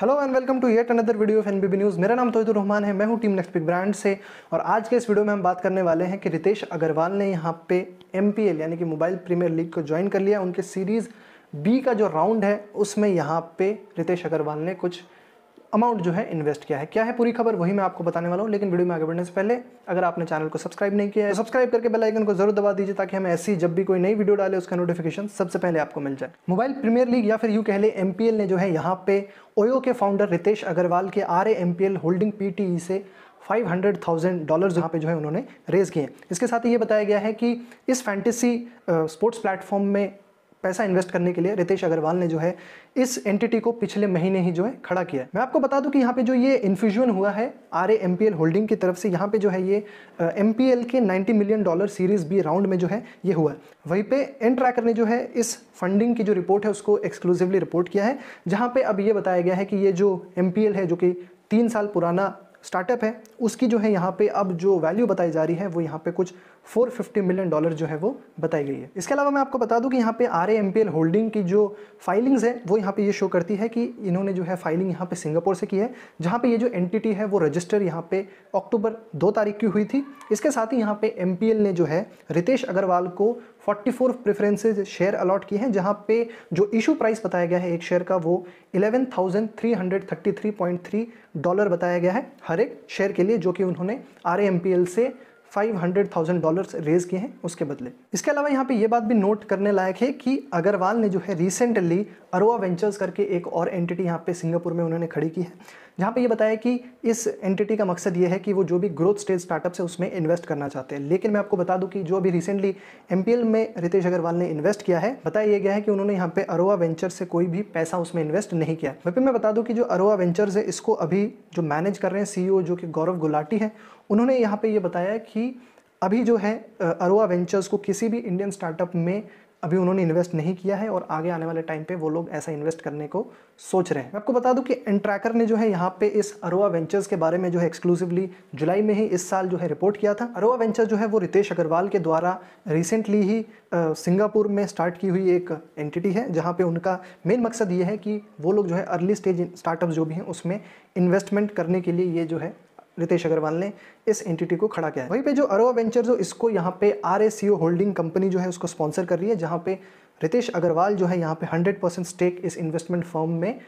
hello and welcome to yet another video of NBB news मेरा नाम तोहिदुर रहमान है मैं हूं टीम नेक्स्ट बिग ब्रांड से और आज के इस वीडियो में हम बात करने वाले हैं कि रितेश अग्रवाल ने यहां पे एम यानी कि मोबाइल प्रीमियर लीग को ज्वाइन कर लिया उनके सीरीज़ बी का जो राउंड है उसमें यहाँ पे रितेश अग्रवाल ने कुछ अमाउंट जो है इन्वेस्ट किया है क्या है पूरी खबर वही मैं आपको बताने वाला हूँ लेकिन वीडियो में आगे बढ़ने से पहले अगर आपने चैनल को सब्सक्राइब नहीं किया है तो सब्सक्राइब करके बेल आइकन को जरूर दबा दीजिए ताकि हम ऐसी जब भी कोई नई वीडियो डाले उसका नोटिफिकेशन सबसे पहले आपको मिल जाए मोबाइल प्रीमियर लीग या फिर यू कह ले एम ने जो है यहाँ पे ओयो के फाउंडर रितेश अग्रवाल के आर एम होल्डिंग पी से फाइव हंड्रेड थाउजेंड डॉलर यहाँ पे जो है उन्होंने रेज किए इसके साथ ही ये बताया गया है कि इस फैंटेसी स्पोर्ट्स प्लेटफॉर्म में पैसा इन्वेस्ट करने के लिए रितेश अग्रवाल ने जो है इस एंटिटी को पिछले महीने ही जो है खड़ा किया है मैं आपको बता दूं कि यहाँ पे जो ये इन्फ्यूजन हुआ है आर होल्डिंग की तरफ से यहाँ पे जो है ये एम के 90 million dollar series B round में जो है ये हुआ है वहीं पे एन ट्रैकर ने जो है इस फंडिंग की जो रिपोर्ट है उसको एक्सक्लूसिवली रिपोर्ट किया है जहाँ पे अब ये बताया गया है कि ये जो एम है जो कि तीन साल पुराना स्टार्टअप है उसकी जो है यहाँ पे अब जो वैल्यू बताई जा रही है वो यहाँ पे कुछ 450 मिलियन डॉलर जो है वो बताई गई है इसके अलावा मैं आपको बता दूं कि यहाँ पे R M P L holding की जो फाइलिंग्स है वो यहाँ पे ये शो करती है कि इन्होंने जो है फाइलिंग यहाँ पे सिंगापुर से की है जहाँ पे ये जो एंटिटी है वो रजिस्टर यहाँ पे अक्टूबर दो तारीख की हुई थी इसके साथ ही यहाँ पे एम पी एल ने जो है रितेश अग्रवाल को 44 प्रेफरेंसेज शेयर अलॉट किए हैं जहाँ पे जो इशू प्राइस बताया गया है एक शेयर का वो 11,333.3 डॉलर बताया गया है हर एक शेयर के लिए जो कि उन्होंने आर से five hundred thousand dollar raise किए हैं उसके बदले इसके अलावा यहाँ पे ये बात भी नोट करने लायक है कि अग्रवाल ने जो है रिसेंटली अरोवा वेंचर्स करके एक और एंटिटी यहाँ पे सिंगापुर में उन्होंने खड़ी की है जहाँ पे ये बताया कि इस एंटिटी का मकसद ये है कि वो जो भी ग्रोथ स्टेज स्टार्टअप्स है उसमें इन्वेस्ट करना चाहते हैं लेकिन मैं आपको बता दूं कि जो अभी रिसेंटली एम में रितेश अग्रवाल ने इन्वेस्ट किया है बताया यह गया है कि उन्होंने यहाँ पे अरोवा वेंचर से कोई भी पैसा उसमें इन्वेस्ट नहीं किया वहीं मैं बता दूँ कि जो अरोवा वेंचर्स है इसको अभी जो मैनेज कर रहे हैं सी e जो कि गौरव गुलाटी है उन्होंने यहाँ पर यह बताया कि अभी जो है अरोवा वेंचर्स को किसी भी इंडियन स्टार्टअप में अभी उन्होंने इन्वेस्ट नहीं किया है और आगे आने वाले टाइम पे वो लोग ऐसा इन्वेस्ट करने को सोच रहे हैं मैं आपको बता दूं कि एंट्रैकर ने जो है यहाँ पे इस अरोवा वेंचर्स के बारे में जो है एक्सक्लूसिवली जुलाई में ही इस साल जो है रिपोर्ट किया था अरोवा वेंचर जो है वो रितेश अग्रवाल के द्वारा रिसेंटली ही सिंगापुर में स्टार्ट की हुई एक एंटिटी है जहाँ पर उनका मेन मकसद ये है कि वो लोग जो है अर्ली स्टेज स्टार्टअप जो भी हैं उसमें इन्वेस्टमेंट करने के लिए ये जो है रितेश अग्रवाल ने इस एंटिटी को खड़ा किया है वहीं पे जो अरोवा वेंचर जो इसको यहाँ पे R C O holding company जो है उसको स्पॉन्सर कर रही है जहाँ पे रितेश अग्रवाल जो है यहाँ पे 100 परसेंट स्टेक इस इन्वेस्टमेंट फर्म में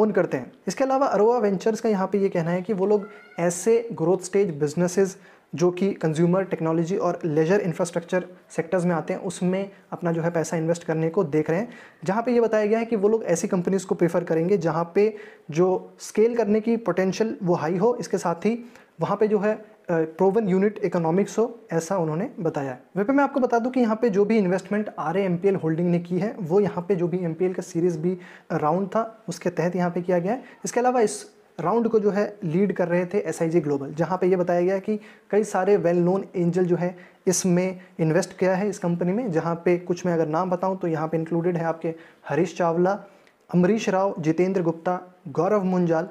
ओन करते हैं इसके अलावा अरोवा वेंचर्स का यहाँ पे ये कहना है कि वो लोग ऐसे ग्रोथ स्टेज बिजनेसेस जो कि कंज्यूमर टेक्नोलॉजी और लेजर इंफ्रास्ट्रक्चर सेक्टर्स में आते हैं उसमें अपना जो है पैसा इन्वेस्ट करने को देख रहे हैं जहाँ पे ये बताया गया है कि वो लोग ऐसी कंपनीज़ को प्रेफर करेंगे जहाँ पे जो स्केल करने की पोटेंशियल वो हाई हो इसके साथ ही वहाँ पे जो है प्रोवन यूनिट इकोनॉमिक्स हो ऐसा उन्होंने बताया है वह पे मैं आपको बता दूं कि यहाँ पे जो भी investment R M P L holding ने की है वो यहाँ पे जो भी एम पी एल का सीरीज़ भी राउंड था उसके तहत यहाँ पे किया गया है इसके अलावा इस राउंड को जो है लीड कर रहे थे एस ग्लोबल जहाँ पे ये बताया गया कि कई सारे वेल नोन एंजल जो है इसमें इन्वेस्ट किया है इस कंपनी में जहाँ पे कुछ मैं अगर नाम बताऊँ तो यहाँ पे इंक्लूडेड है आपके हरीश चावला अमरीश राव जितेंद्र गुप्ता गौरव मुंजाल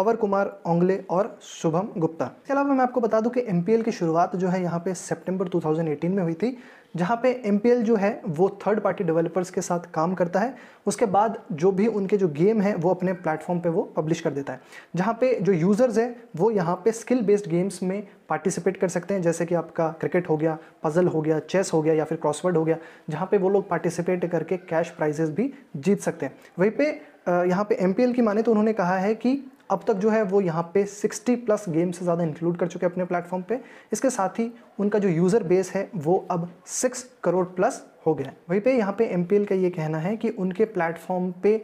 पवर कुमार ओंगले और शुभम गुप्ता इसके अलावा मैं आपको बता दूं कि एम की शुरुआत जो है यहाँ पे सितंबर 2018 में हुई थी जहाँ पे एम जो है वो थर्ड पार्टी डेवलपर्स के साथ काम करता है उसके बाद जो भी उनके जो गेम है वो अपने प्लेटफॉर्म पे वो पब्लिश कर देता है जहाँ पे जो यूज़र्स हैं वो यहाँ पे स्किल बेस्ड गेम्स में पार्टिसिपेट कर सकते हैं जैसे कि आपका क्रिकेट हो गया पज़ल हो गया चेस हो गया या फिर क्रॉसवर्ड हो गया जहाँ पे वो लोग पार्टिसिपेट करके कैश प्राइजेस भी जीत सकते हैं वहीं पे यहाँ पे एम की माने तो उन्होंने कहा है कि अब तक जो है वो यहाँ पे 60 प्लस गेम से ज़्यादा इंक्लूड कर चुके हैं अपने प्लेटफॉर्म पे इसके साथ ही उनका जो यूज़र बेस है वो अब 6 करोड़ प्लस हो गया है वहीं पे यहाँ पे एम का ये कहना है कि उनके प्लेटफॉर्म पे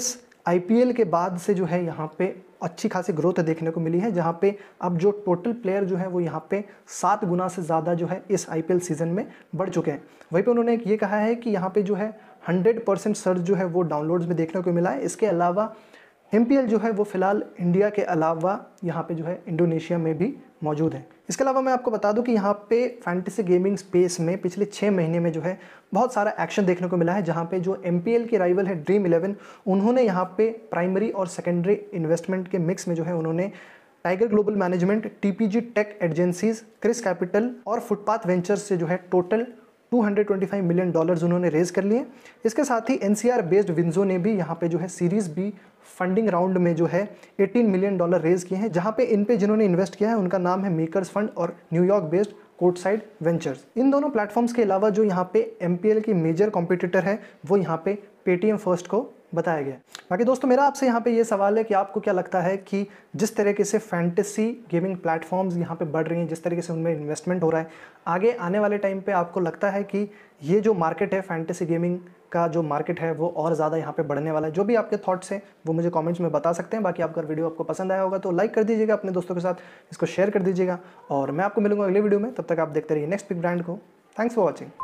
इस आई के बाद से जो है यहाँ पे अच्छी खासी ग्रोथ देखने को मिली है जहाँ पे अब जो टोटल प्लेयर जो है वो यहाँ पे सात गुना से ज़्यादा जो है इस आई सीज़न में बढ़ चुके हैं वहीं पे उन्होंने ये कहा है कि यहाँ पे जो है हंड्रेड परसेंट सर्च जो है वो डाउनलोड्स में देखने को मिला है इसके अलावा एम जो है वो फ़िलहाल इंडिया के अलावा यहाँ पे जो है इंडोनेशिया में भी मौजूद है इसके अलावा मैं आपको बता दूं कि यहाँ पे फैंटेसी गेमिंग स्पेस में पिछले छः महीने में जो है बहुत सारा एक्शन देखने को मिला है जहाँ पे जो एम की राइवल है ड्रीम इलेवन उन्होंने यहाँ पे प्राइमरी और सेकेंडरी इन्वेस्टमेंट के मिक्स में जो है उन्होंने Tiger Global management T tech agencies Kris Capital और फुटपाथ वेंचर्स से जो है टोटल 225 मिलियन डॉलर्स उन्होंने रेज कर लिए इसके साथ ही एनसीआर बेस्ड विंजो ने भी यहाँ पे जो है सीरीज़ बी फंडिंग राउंड में जो है 18 मिलियन डॉलर रेज किए हैं जहाँ पे इन पे जिन्होंने इन्वेस्ट किया है उनका नाम है मेकर्स फंड और New York based Courtside Ventures इन दोनों प्लेटफॉर्म्स के अलावा जो यहाँ पे एम की मेजर कॉम्पिटिटर है वो यहाँ पे पेटीएम फर्स्ट को बताया गया है बाकी दोस्तों मेरा आपसे यहाँ पे ये सवाल है कि आपको क्या लगता है कि जिस तरीके से फैंटेसी गेमिंग प्लेटफॉर्म्स यहाँ पे बढ़ रही हैं जिस तरीके से उनमें इन्वेस्टमेंट हो रहा है आगे आने वाले टाइम पे आपको लगता है कि ये जो मार्केट है फैंटेसी गेमिंग का जो मार्केट है वो और ज़्यादा यहाँ पे बढ़ने वाला है जो भी आपके थॉट्स हैं वो मुझे कमेंट्स में बता सकते हैं बाकी आपका वीडियो आपको पसंद आया होगा तो लाइक कर दीजिएगा अपने दोस्तों के साथ इसको शेयर कर दीजिएगा और मैं आपको मिलूंगा अगले वीडियो में तब तक आप देखते रहिए नेक्स्ट पिक ब्रांड को थैंक्स फॉर वॉचिंग